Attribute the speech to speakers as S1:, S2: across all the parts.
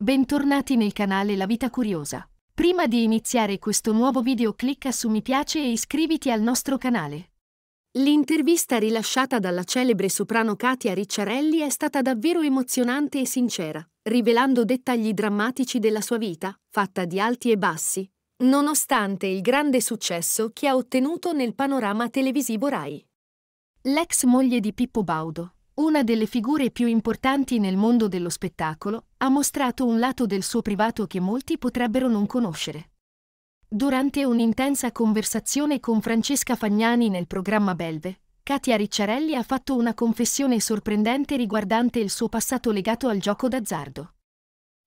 S1: Bentornati nel canale La Vita Curiosa. Prima di iniziare questo nuovo video clicca su mi piace e iscriviti al nostro canale. L'intervista rilasciata dalla celebre soprano Katia Ricciarelli è stata davvero emozionante e sincera, rivelando dettagli drammatici della sua vita, fatta di alti e bassi, nonostante il grande successo che ha ottenuto nel panorama televisivo Rai. L'ex moglie di Pippo Baudo, una delle figure più importanti nel mondo dello spettacolo, ha mostrato un lato del suo privato che molti potrebbero non conoscere. Durante un'intensa conversazione con Francesca Fagnani nel programma Belve, Katia Ricciarelli ha fatto una confessione sorprendente riguardante il suo passato legato al gioco d'azzardo.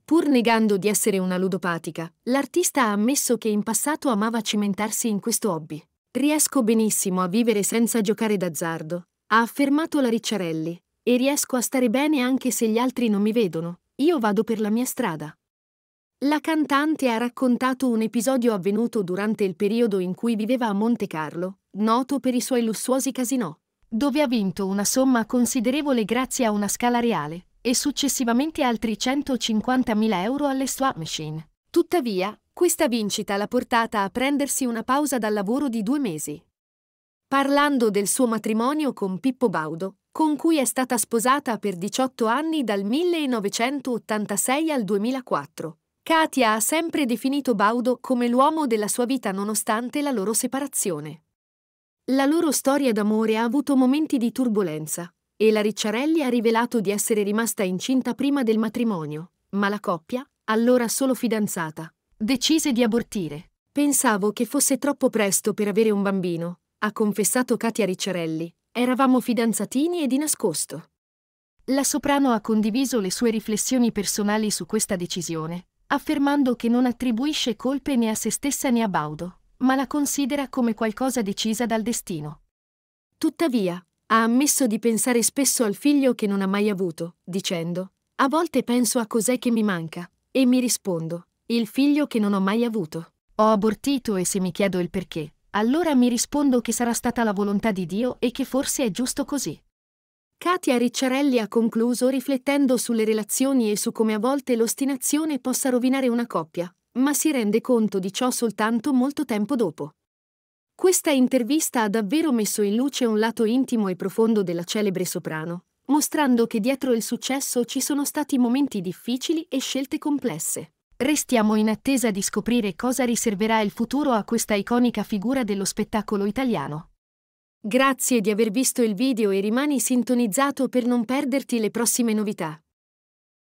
S1: Pur negando di essere una ludopatica, l'artista ha ammesso che in passato amava cimentarsi in questo hobby. Riesco benissimo a vivere senza giocare d'azzardo, ha affermato la Ricciarelli. E riesco a stare bene anche se gli altri non mi vedono. Io vado per la mia strada. La cantante ha raccontato un episodio avvenuto durante il periodo in cui viveva a Monte Carlo, noto per i suoi lussuosi casinò, dove ha vinto una somma considerevole grazie a una scala reale e successivamente altri 150.000 euro alle Swap Machine. Tuttavia, questa vincita l'ha portata a prendersi una pausa dal lavoro di due mesi parlando del suo matrimonio con Pippo Baudo, con cui è stata sposata per 18 anni dal 1986 al 2004. Katia ha sempre definito Baudo come l'uomo della sua vita nonostante la loro separazione. La loro storia d'amore ha avuto momenti di turbolenza e la Ricciarelli ha rivelato di essere rimasta incinta prima del matrimonio, ma la coppia, allora solo fidanzata, decise di abortire. Pensavo che fosse troppo presto per avere un bambino, ha confessato Katia Ricciarelli, eravamo fidanzatini e di nascosto. La soprano ha condiviso le sue riflessioni personali su questa decisione, affermando che non attribuisce colpe né a se stessa né a Baudo, ma la considera come qualcosa decisa dal destino. Tuttavia, ha ammesso di pensare spesso al figlio che non ha mai avuto, dicendo, a volte penso a cos'è che mi manca, e mi rispondo, il figlio che non ho mai avuto. Ho abortito e se mi chiedo il perché, allora mi rispondo che sarà stata la volontà di Dio e che forse è giusto così. Katia Ricciarelli ha concluso riflettendo sulle relazioni e su come a volte l'ostinazione possa rovinare una coppia, ma si rende conto di ciò soltanto molto tempo dopo. Questa intervista ha davvero messo in luce un lato intimo e profondo della celebre soprano, mostrando che dietro il successo ci sono stati momenti difficili e scelte complesse. Restiamo in attesa di scoprire cosa riserverà il futuro a questa iconica figura dello spettacolo italiano. Grazie di aver visto il video e rimani sintonizzato per non perderti le prossime novità.